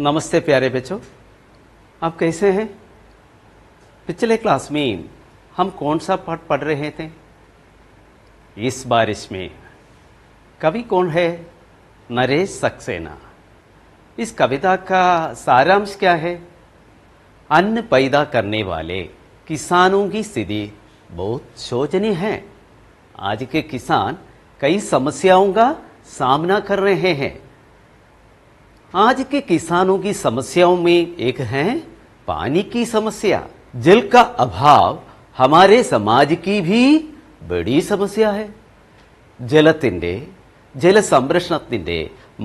नमस्ते प्यारे बच्चों आप कैसे हैं पिछले क्लास में हम कौन सा पाठ पढ़ रहे थे इस बारिश में कवि कौन है नरेश सक्सेना इस कविता का सारांश क्या है अन्न पैदा करने वाले किसानों की स्थिति बहुत शोचनीय है आज के किसान कई समस्याओं का सामना कर रहे हैं आज के किसानों की समस्याओं में एक है पानी की समस्या जल का अभाव हमारे समाज की भी बड़ी समस्या है ജലത്തിൻ്റെ ജലസംരക്ഷണത്തിൻ്റെ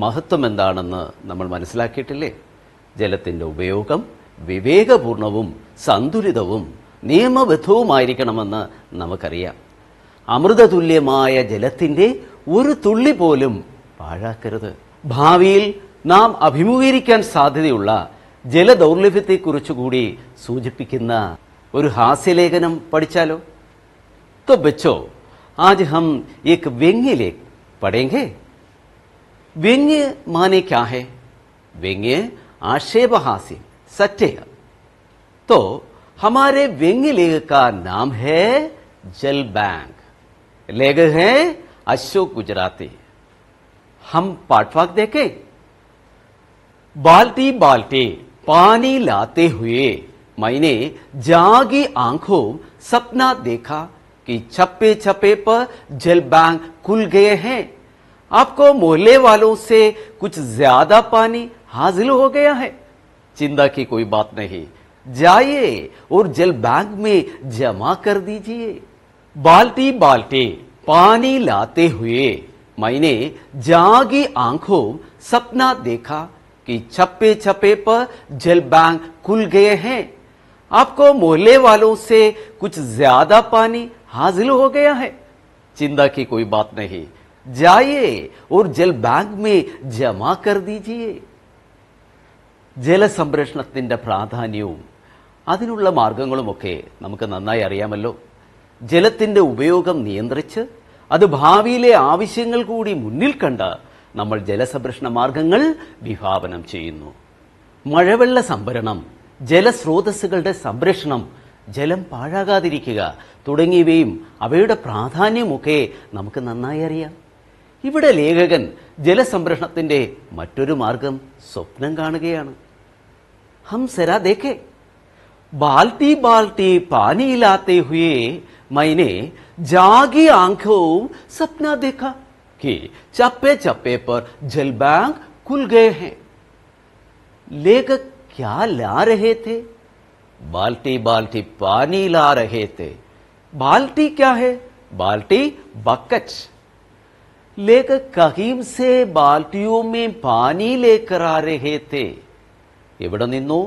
മഹത്വം എന്താണെന്ന് നമ്മൾ മനസ്സിലാക്കിയിട്ടില്ലേ ജലത്തിൻ്റെ ഉപയോഗം വിവേകപൂർണവും സന്തുലിതവും നിയമബദ്ധവുമായിരിക്കണമെന്ന് നമുക്കറിയാം അമൃതതുല്യമായ ജലത്തിൻ്റെ ഒരു തുള്ളി പോലും പാഴാക്കരുത് ഭാവിയിൽ നാം जल दौर्लभ्यते कुछ सूचिपुर हास्य लेखन पढ़ो तो बच्चो आज हम एक व्यंग्य लेख पढ़ेंगे व्यंग्य माने क्या है व्यंग्य आक्षेप हास्य सत्य तो हमारे व्यंग्य लेख का नाम है जल बैंक लेख है अशोक गुजराती हम पाठवाक देखें बाल्टी बाल्टी पानी लाते हुए मैंने जागी आंखों सपना देखा कि छप्पे छप्पे पर जल बैंक खुल गए हैं आपको मोहल्ले वालों से कुछ ज्यादा पानी हासिल हो गया है चिंता की कोई बात नहीं जाइए और जल बैंक में जमा कर दीजिए बाल्टी बाल्टी पानी लाते हुए मैंने जागी आंखों सपना देखा कि छप्पे छप्पे पर जल बैंक खुल गए हैं आपको मोहल्ले वालों से कुछ ज्यादा पानी हासिल हो गया है चिंता की कोई बात नहीं जाइए और जल बैंक में जमा कर दीजिए जल ജലസംരക്ഷണത്തിൻ്റെ പ്രാധാന്യവും അതിനുള്ള മാർഗങ്ങളുമൊക്കെ നമുക്ക് നന്നായി അറിയാമല്ലോ ജലത്തിൻ്റെ ഉപയോഗം നിയന്ത്രിച്ച് അത് ഭാവിയിലെ ആവശ്യങ്ങൾ കൂടി മുന്നിൽ കണ്ട നമ്മൾ ജലസംരക്ഷണ മാർഗങ്ങൾ വിഭാവനം ചെയ്യുന്നു മഴവെള്ള സംഭരണം ജലസ്രോതസ്സുകളുടെ സംരക്ഷണം ജലം പാഴാകാതിരിക്കുക തുടങ്ങിയവയും അവയുടെ പ്രാധാന്യമൊക്കെ നമുക്ക് നന്നായി അറിയാം ഇവിടെ ലേഖകൻ ജലസംരക്ഷണത്തിൻ്റെ മറ്റൊരു മാർഗം സ്വപ്നം കാണുകയാണ് ഹം സരാ ദേഖേ ബാൽട്ടി ബാൽട്ടി പാനിയില്ലാത്ത ഹുയേ മൈനെ ജാഗി ആഖ്യവും സ്വപ്ന ദേഖാ कि चप्पे चप्पे पर जल बैंक खुल गए हैं लेखक क्या ला रहे थे बाल्टी बाल्टी पानी ला रहे थे बाल्टी क्या है बाल्टी बकच लेखक कहीं से बाल्टियों में पानी लेकर आ रहे थे ഇവിടെ നിന്നോ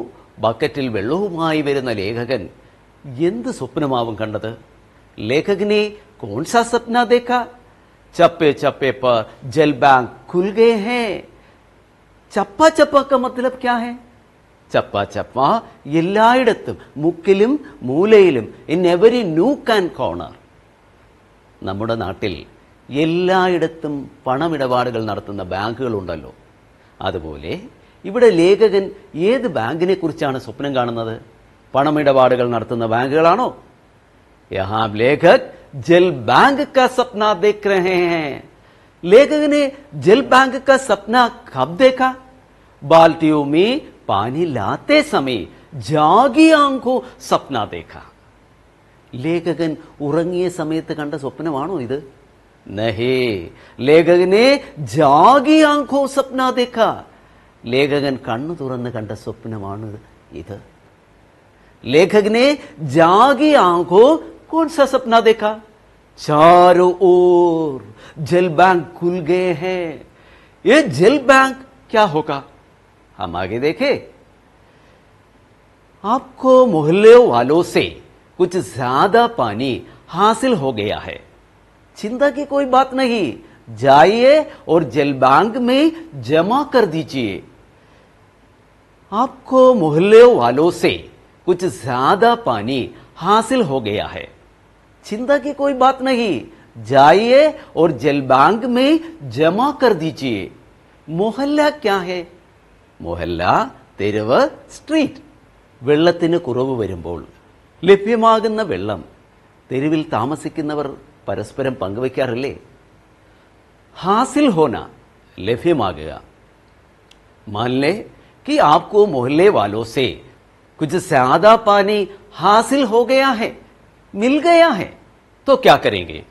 ബക്കറ്റിൽ വെള്ളവുമായി വരുന്ന ലേഖകൻ എന്ത് സ്വപ്നമാവും കണ്ടത് ലേഖകനെ കോൺസാ സ്വപ്ന ദേക്ക चप्पे चप्पे पर जल बैंक खुल गए हैं ചപ്പ ചപ്പ का मतलब ക്യാ ഹെ ചപ്പ ചപ്പ എല്ലായിടത്തും മുക്കിലും മൂലയിലും in every nook and corner നമ്മുടെ നാട്ടിൽ എല്ലായിടത്തും പണമിടപാടുകൾ നടത്തുന്ന ബാങ്കുകളുണ്ടല്ലോ അതുപോലെ ഇവിടെ ലേഖകൻ ഏത് ബാങ്കിനെ കുറിച്ചാണ് സ്വപ്നം കാണുന്നത് പണമിടപാടുകൾ നടത്തുന്ന ബാങ്കുകളാണോ യഹാം ലേഖക് जेल बैंक का सपना देख रहे हैं लेखक ने जेल बैंक का सपना कब देखा बाल्टियों में पानी लाते समय जागी आंखों सपना देखा लेखक उंगे समय कंड वाणो इत नहीं लेखक ने जागी आंखों सपना देखा लेखक कण तुरंत कप्नवाणु इत लेखक ने जागी आंखों कौन सा सपना देखा चारों ओर जल बैंक खुल गए हैं ये जल बैंक क्या होगा हम आगे देखे आपको मोहल्ले वालों से कुछ ज्यादा पानी हासिल हो गया है चिंता की कोई बात नहीं जाइए और जल बैंक में जमा कर दीजिए आपको मोहल्ले वालों से कुछ ज्यादा पानी हासिल हो गया है चिंता की कोई बात नहीं जाइए और जल बैंक में जमा कर दीजिए मोहल्ला क्या है मोहल्ला തെരുവ് സ്ട്രീറ്റ് വെള്ളത്തിന് കുറവ് വരുമ്പോൾ ലഭ്യമാകുന്ന വെള്ളം തെരുവിൽ താമസിക്കുന്നവർ പരസ്പരം പങ്കുവയ്ക്കാറില്ലേ ഹാസിൽ ഹോന ലഭ്യമാകുക മാനലെ कि आपको मोहल्ले वालों से कुछ ज्यादा पानी हासिल हो गया है मिल गया है तो क्या करेंगे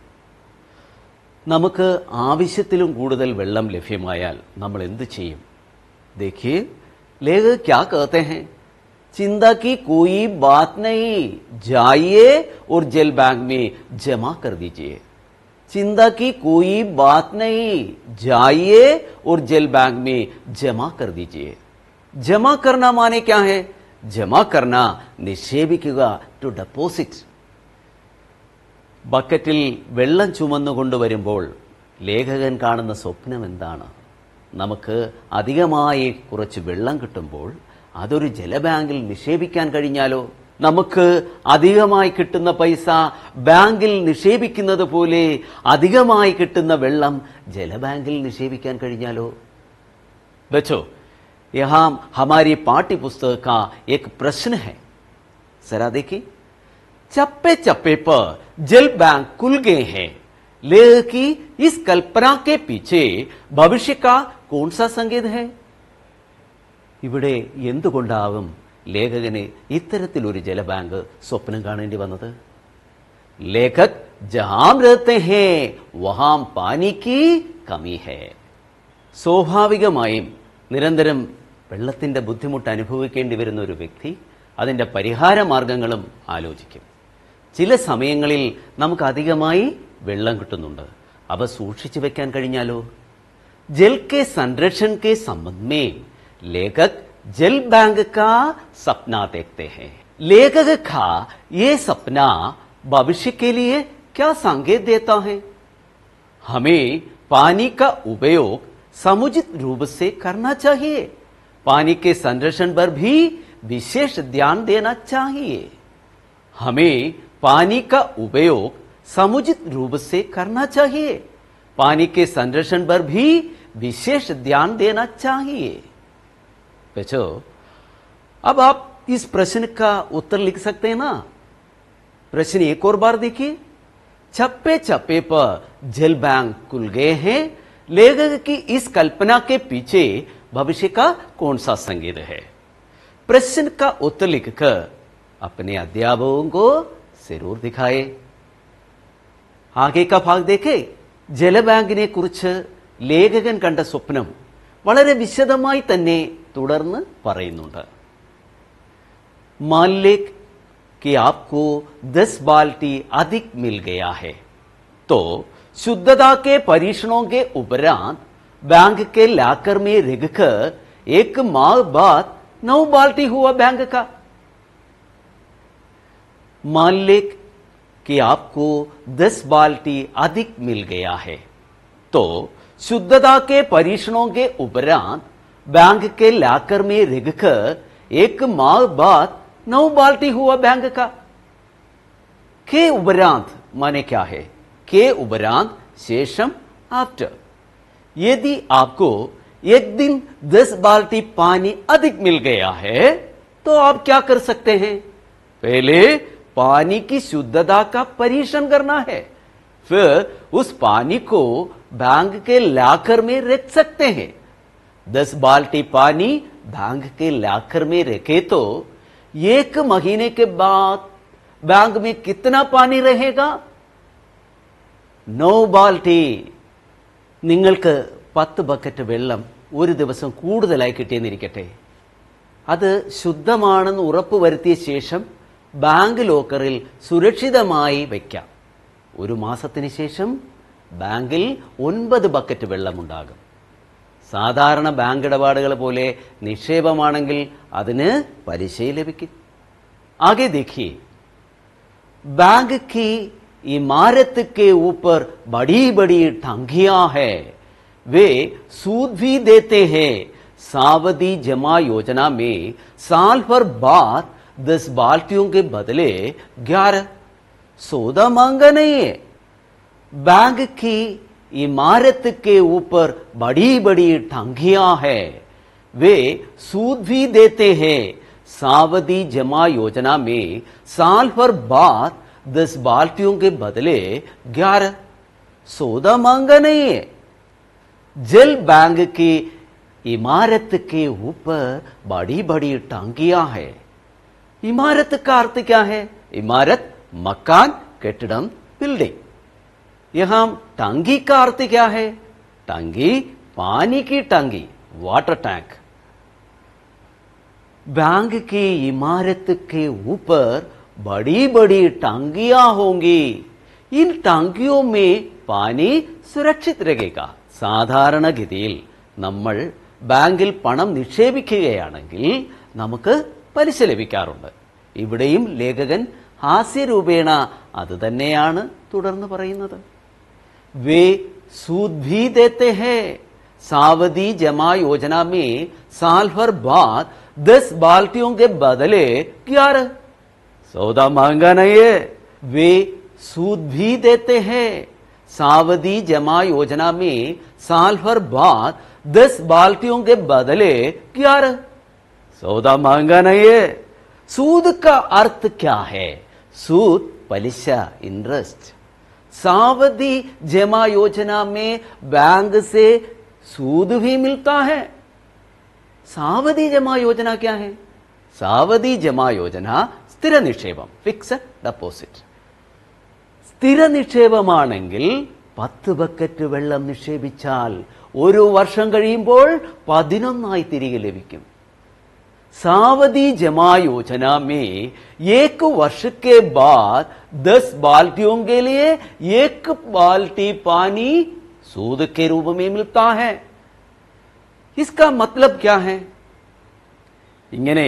नमुक आवश्यक कूड़ा വെള്ളം लभ्यमया നമ്മൾ देखिए लेख क्या कहते हैं चिंता की कोई बात नहीं जाइए और जेल बैंक में जमा कर दीजिए चिंता की कोई बात नहीं जाइए और जेल बैंक में जमा कर दीजिए जमा करना माने क्या है जमा करना निक्षेपिका टू डिपोजिट ബക്കറ്റിൽ വെള്ളം ചുമന്നുകൊണ്ട് വരുമ്പോൾ ലേഖകൻ കാണുന്ന സ്വപ്നം എന്താണ് നമുക്ക് അധികമായി കുറച്ച് വെള്ളം കിട്ടുമ്പോൾ അതൊരു ജലബാങ്കിൽ നിക്ഷേപിക്കാൻ കഴിഞ്ഞാലോ നമുക്ക് അധികമായി കിട്ടുന്ന പൈസ ബാങ്കിൽ നിക്ഷേപിക്കുന്നത് പോലെ അധികമായി കിട്ടുന്ന വെള്ളം ജലബാങ്കിൽ നിക്ഷേപിക്കാൻ കഴിഞ്ഞാലോ വെച്ചോ യഹാം ഹമാരി പാട്ടി പുസ്തക കാ എക് പ്രശ്ന ഹെ സരാ चप्पे चप्पे पर जल बैंक खुल गए हैं लेह की इस कल्पना के पीछे भविष्य का कौन सा संगीत है ഇവിടെ എന്തുകൊണ്ടാവും ലേഖകന് ഇത്തരത്തിലൊരു ജലബാങ്ക് സ്വപ്നം കാണേണ്ടി വന്നത് ലേഖക് ജഹാം രഹത്തെ ഹേ വഹാം പാനിക്ക് കമി ഹേ സ്വാഭാവികമായും നിരന്തരം വെള്ളത്തിൻ്റെ ബുദ്ധിമുട്ട് അനുഭവിക്കേണ്ടി വരുന്ന ഒരു വ്യക്തി അതിൻ്റെ പരിഹാര മാർഗങ്ങളും ആലോചിക്കും चल समय नमक വെള്ളം കിട്ടുന്നുണ്ട് അവ സൂക്ഷിച്ചു जल के संरक्षण के संबंध में लेखक जल बैंक का सपना देखते हैं लेखक का ये सपना भविष्य के लिए क्या संकेत देता है हमें पानी का उपयोग समुचित रूप से करना चाहिए पानी के संरक्षण पर भी विशेष ध्यान देना चाहिए हमें पानी का उपयोग समुचित रूप से करना चाहिए पानी के संरक्षण पर भी विशेष ध्यान देना चाहिए बच्चों अब आप इस प्रश्न का उत्तर लिख सकते हैं ना प्रश्न एक और बार देखिए छप्पे छप्पे पर जल बैंक खुल गए हैं लेखक की इस कल्पना के पीछे भविष्य का कौन सा संगीत है प्रश्न का उत्तर लिखकर अपने अध्यापकों को जरूर दिखाए आगे का भाग देखे जल बैंक ने कुछ വിശദമായി क्वप्न वाले विशद कि आपको दस बाल्टी अधिक मिल गया है तो शुद्धता के परीक्षणों के उपरांत बैंक के लाकर में रखकर एक माह बाद नौ बाल्टी हुआ बैंक का मान ले कि आपको 10 बाल्टी अधिक मिल गया है तो शुद्धता के परीक्षणों के उपरांत बैंक के लाकर में कर एक माह बाद नौ बाल्टी हुआ बैंक का के उपरांत माने क्या है के उपरांत शेषम आफ्टर यदि आपको एक दिन दस बाल्टी पानी अधिक मिल गया है तो आप क्या कर सकते हैं पहले पानी की शुद्धता का परीक्षण करना है फिर उस पानी को भांग के लाकर में रख सकते हैं दस बाल्टी पानी भांग के लाकर में रखे तो एक महीने के बाद बैंक में कितना पानी रहेगा नौ बाल्टी നിങ്ങൾക്ക് പത്ത് ബക്കറ്റ് വെള്ളം और दिवस कूड़ल कटे अब ശുദ്ധമാണെന്ന് ഉറപ്പ് വരുത്തിയ ബാങ്ക് ലോക്കറിൽ സുരക്ഷിതമായി വയ്ക്കാം ഒരു മാസത്തിന് ശേഷം ബാങ്കിൽ ഒൻപത് ബക്കറ്റ് വെള്ളമുണ്ടാകും സാധാരണ ബാങ്ക് ഇടപാടുകൾ പോലെ നിക്ഷേപമാണെങ്കിൽ അതിന് പലിശ ലഭിക്കും ആകെ देखिए बैंक की इमारत के ऊपर बड़ी-बड़ी टंगियां हैं वे सूद भी देते हैं सावधि जमा योजना में साल पर बाद दस बाल्टियों के बदले ग्यारह सौदा मांगा नहीं है बैंक की इमारत के ऊपर बड़ी बड़ी टंगियां है वे सूद भी देते हैं सावधि जमा योजना में साल भर बाद दस बाल्टियों के बदले ग्यारह सौदा मांगा नहीं है जल बैंक की इमारत के ऊपर बड़ी बड़ी टांगियां हैं इमारत का अर्थ क्या है इमारत मकान कटड़म बिल्डिंग यहां टांगी का अर्थ क्या है टांगी पानी की टांगी वाटर टैंक बैंक की इमारत के ऊपर बड़ी बड़ी टांगियां होंगी इन टांगियों में पानी सुरक्षित रहेगा साधारण गति നമ്മൾ ബാങ്കിൽ പണം നിക്ഷേപിക്കുകയാണെങ്കിൽ നമുക്ക് പലിശ ലഭിക്കാറുണ്ട് ഇവിടെയും ലേഖകൻ ഹാസ്യരൂപേണ അത് തന്നെയാണ് തുടർന്ന് പറയുന്നത് വേ देते हैं सावधि जमा योजना में साल भर बाद दस बाल्टियों के बदले ग्यारह सौदा महंगा नहीं है वे सूद भी देते हैं सावधि जमा योजना में साल भर बाद दस बाल्टियों के बदले ಸೌದಾ ಮಾಂಗನ ಅಯ್ಯ ಸೂದಕ ಅರ್ಥ ಕ್ಯಾ ಹೈ ಸೂದ ಪಲಿಸಾ ಇಂಟರೆಸ್ಟ್ ಸಾವದಿ ಜಮ ಯೋಜನಾ ಮೇ ಬ್ಯಾಂಕ್ ಸೇ ಸೂದು ವಿ ಮಿಲ್ತಾ ಹೈ ಸಾವದಿ ಜಮ ಯೋಜನಾ ಕ್ಯಾ ಹೈ ಸಾವದಿ ಜಮ ಯೋಜನಾ ಸ್ಥಿರನಿಷೇಪಂ ಫಿಕ್ಸ್ಡ್ ಡೆಪಾಸಿಟ್ ಸ್ಥಿರನಿಷೇಪಂ ಆನೆಗಲ್ 10 ಬಕಟ್ ವೆಳ್ಳಂ ನಿಷೇಪಿಚಾಲ್ 1 ವರ್ಷಂ ಕಳಿಯಿಬೋಲ್ 11 ಐತಿರಿಗಿ ಲೆವಿಕಂ सावधि ജമാ യോജന മേ एक वर्ष ബാദ് ദസ് दस बाल्टियों ബാൽട്ടി പാനി സൂദ് കെ രൂപമേ सूद के रूप में मिलता है ഇങ്ങനെ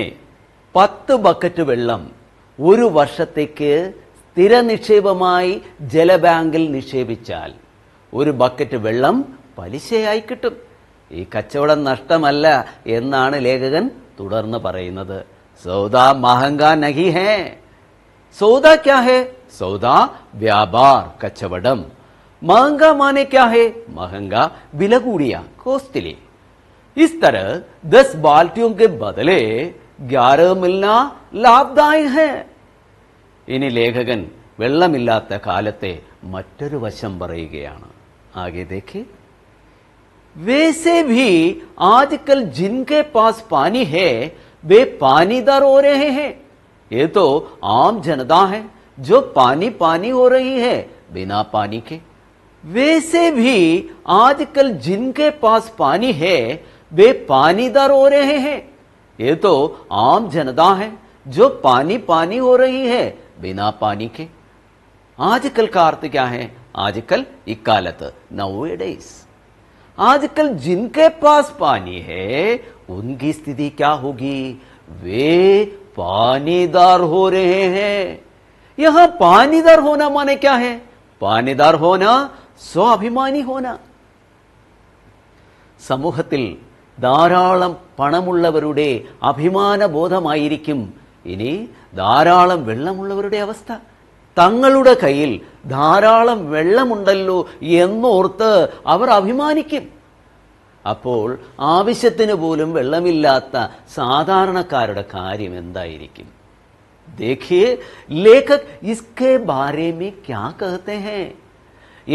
പത്ത് ബക്കറ്റ് വെള്ളം ഒരു വർഷത്തേക്ക് സ്ഥിര നിക്ഷേപമായി ജലബാങ്കിൽ നിക്ഷേപിച്ചാൽ ഒരു ബക്കറ്റ് വെള്ളം പലിശയായി കിട്ടും ഈ കച്ചവടം നഷ്ടമല്ല എന്നാണ് ലേഖകൻ തുടർന്ന് പറയുന്നത് സൗദ മഹങ്ക നഹി ഹേ സൗദ ക്യാ സൗദ വ്യാപാർ കച്ചവടം മഹങ്ക മാനെ ക്യാ മഹങ്ക വില കൂടിയ കോസ്റ്റിലി ഇസ് തര ദസ് बाल्टियों ബദലെ बदले ग्यारह ലാഭദായ ഇനി ലേഖകൻ വെള്ളമില്ലാത്ത കാലത്തെ മറ്റൊരു വശം പറയുകയാണ് ആകെ ദേഖേ वैसे भी आजकल जिनके पास पानी है वे पानीदार हो रहे हैं ये तो आम जनता है जो पानी पानी हो रही है बिना पानी के वैसे भी आजकल जिनके पास पानी है वे पानीदार हो रहे हैं ये तो आम जनता है जो पानी पानी हो रही है बिना पानी के आजकल का अर्थ क्या है आजकल इकालत ए डेज़ आजकल जिनके पास पानी है उनकी स्थिति क्या होगी वे पानीदार हो रहे हैं यहां पानीदार होना माने क्या है പാനിദാർ ഹോന സ്വാഭിമാനി ഹോന സമൂഹത്തിൽ ധാരാളം പണമുള്ളവരുടെ അഭിമാനബോധമായിരിക്കും ഇനി ധാരാളം വെള്ളമുള്ളവരുടെ അവസ്ഥ തങ്ങളുടെ കയ്യിൽ ധാരാളം വെള്ളമുണ്ടല്ലോ എന്നോർത്ത് അവർ അഭിമാനിക്കും അപ്പോൾ ആവശ്യത്തിന് പോലും വെള്ളമില്ലാത്ത സാധാരണക്കാരുടെ കാര്യം എന്തായിരിക്കും देखिए लेखक इसके बारे में क्या कहते हैं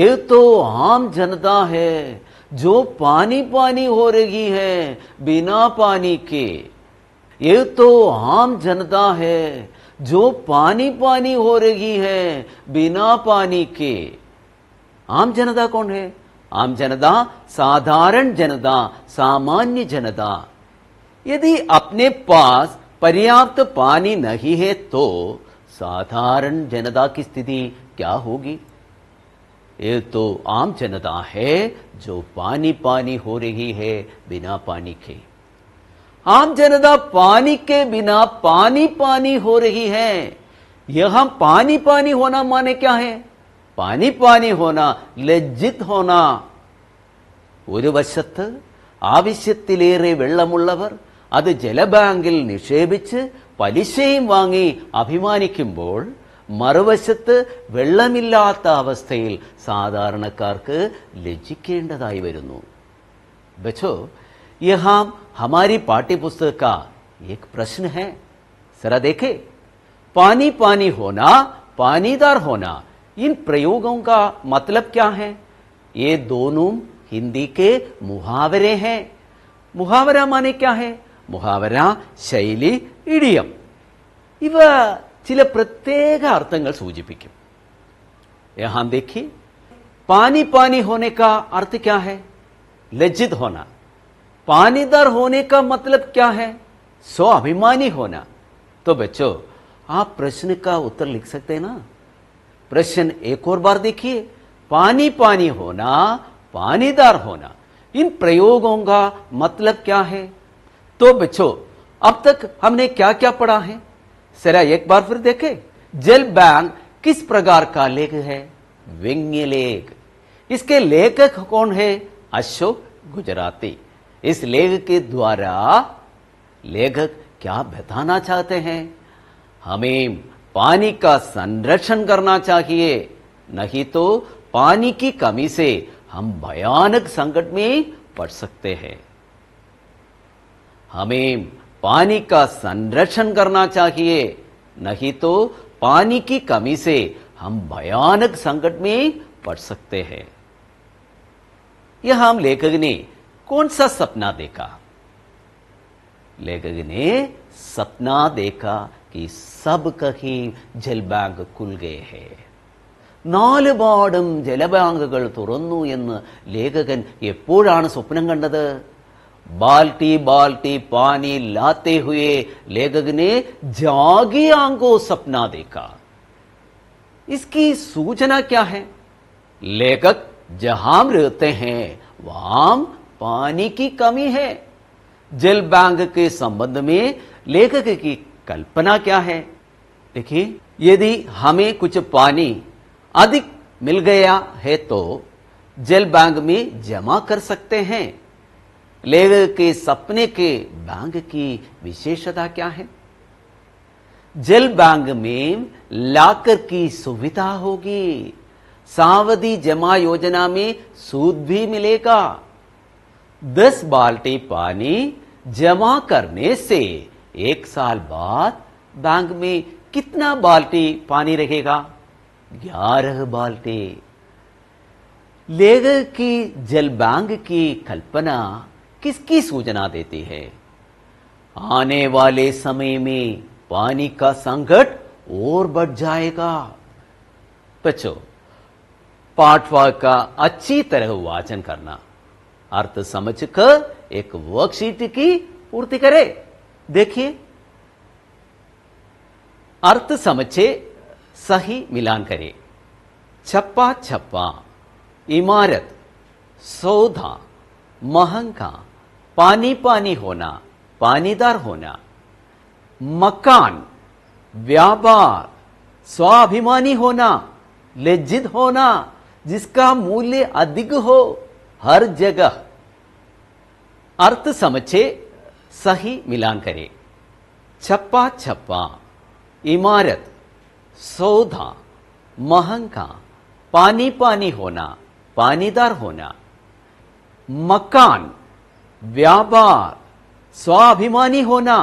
ये तो आम जनता है जो पानी पानी हो रही है बिना पानी के ये तो आम जनता है जो पानी पानी हो रही है बिना पानी के आम जनता कौन है आम जनता साधारण जनता सामान्य जनता यदि अपने पास पर्याप्त पानी नहीं है तो साधारण जनता की स्थिति क्या होगी ये तो आम जनता है जो पानी पानी हो रही है बिना पानी के आम जनता पानी के बिना पानी पानी हो रही है यह पानी पानी होना माने क्या है പാനി പാനി ഹോന ലജ്ജിത് ഹോന ഒരു വശത്ത് ആവശ്യത്തിലേറെ വെള്ളമുള്ളവർ അത് ജലബാങ്കിൽ നിക്ഷേപിച്ച് പലിശയും വാങ്ങി അഭിമാനിക്കുമ്പോൾ മറുവശത്ത് വെള്ളമില്ലാത്ത അവസ്ഥയിൽ സാധാരണക്കാർക്ക് ലജ്ജിക്കേണ്ടതായി വരുന്നു ബച്ചോ यह हाँ, हमारी पाठ्य पुस्तक का एक प्रश्न है जरा देखे पानी पानी होना पानीदार होना इन प्रयोगों का मतलब क्या है ये दोनों हिंदी के मुहावरे हैं मुहावरा माने क्या है मुहावरा शैली इडियम इव ചില प्रत्येक अर्थ सूचि यहां देखिए पानी पानी होने का अर्थ क्या है लज्जित होना पानीदार होने का मतलब क्या है स्वाभिमानी होना तो बच्चों आप प्रश्न का उत्तर लिख सकते हैं ना प्रश्न एक और बार देखिए पानी पानी होना पानीदार होना इन प्रयोगों का मतलब क्या है तो बच्चों अब तक हमने क्या क्या पढ़ा है सरा एक बार फिर देखे जल बैंक किस प्रकार का लेख है विंग लेख इसके लेखक कौन है अशोक गुजराती इस लेख के द्वारा लेखक क्या बताना चाहते हैं हमें पानी का संरक्षण करना चाहिए नहीं तो पानी की कमी से हम भयानक संकट में पड़ सकते हैं हमें पानी का संरक्षण करना चाहिए नहीं तो पानी की कमी से हम भयानक संकट में पड़ सकते हैं यह हम लेखक ने कौन सा सपना देखा लेखक ने सपना देखा कि सब कहीं ജലബാങ്ക് കുൽഗേ ഹേ നാലുപാടും ജലബാങ്കുകൾ തുറന്നു എന്ന് ലേഖകൻ എപ്പോഴാണ് സ്വപ്നം കണ്ടത് ബാൽട്ടി ബാൽട്ടി പാനി ലാത്തേ ഹുയേ ലേഖകനെ ജാഗി ആങ്കോ സപ്ന देखा इसकी सूचना क्या है लेखक जहां रहते हैं वहां पानी की कमी है जल बैंक के संबंध में लेखक की कल्पना क्या है देखिए यदि हमें कुछ पानी अधिक मिल गया है तो जल बैंक में जमा कर सकते हैं लेखक के सपने के बैंक की विशेषता क्या है जल बैंक में लाकर की सुविधा होगी सावधि जमा योजना में सूद भी मिलेगा दस बाल्टी पानी जमा करने से एक साल बाद बैंक में कितना बाल्टी पानी रहेगा ग्यारह बाल्टी लेगर की जल बैंक की कल्पना किसकी सूचना देती है आने वाले समय में पानी का संकट और बढ़ जाएगा बच्चों पाठवा का अच्छी तरह वाचन करना अर्थ समझ कर एक वर्कशीट की पूर्ति करे देखिए अर्थ समझे सही मिलान करे छप्पा छप्पा इमारत सौधा महंगा पानी पानी होना पानीदार होना मकान व्यापार स्वाभिमानी होना लज्जित होना जिसका मूल्य अधिक हो हर जगह अर्थ समझे सही मिलान करे छप्पा छप्पा इमारत सौधा महंगा पानी पानी होना पानीदार होना मकान व्यापार स्वाभिमानी होना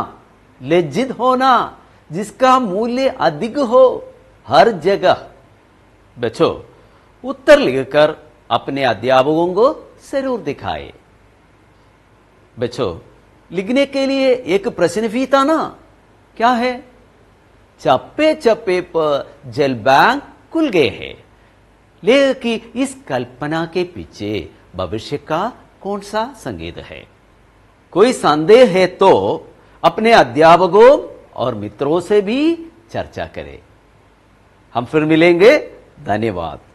लज्जित होना जिसका मूल्य अधिक हो हर जगह बच्चों उत्तर लिखकर अपने अध्यापकों को जरूर दिखाए बच्चों लिखने के लिए एक प्रश्न भी था ना क्या है चप्पे चप्पे पर जल बैंक खुल गए हैं लेकिन इस कल्पना के पीछे भविष्य का कौन सा संगीत है कोई संदेह है तो अपने अध्यापकों और मित्रों से भी चर्चा करें हम फिर मिलेंगे धन्यवाद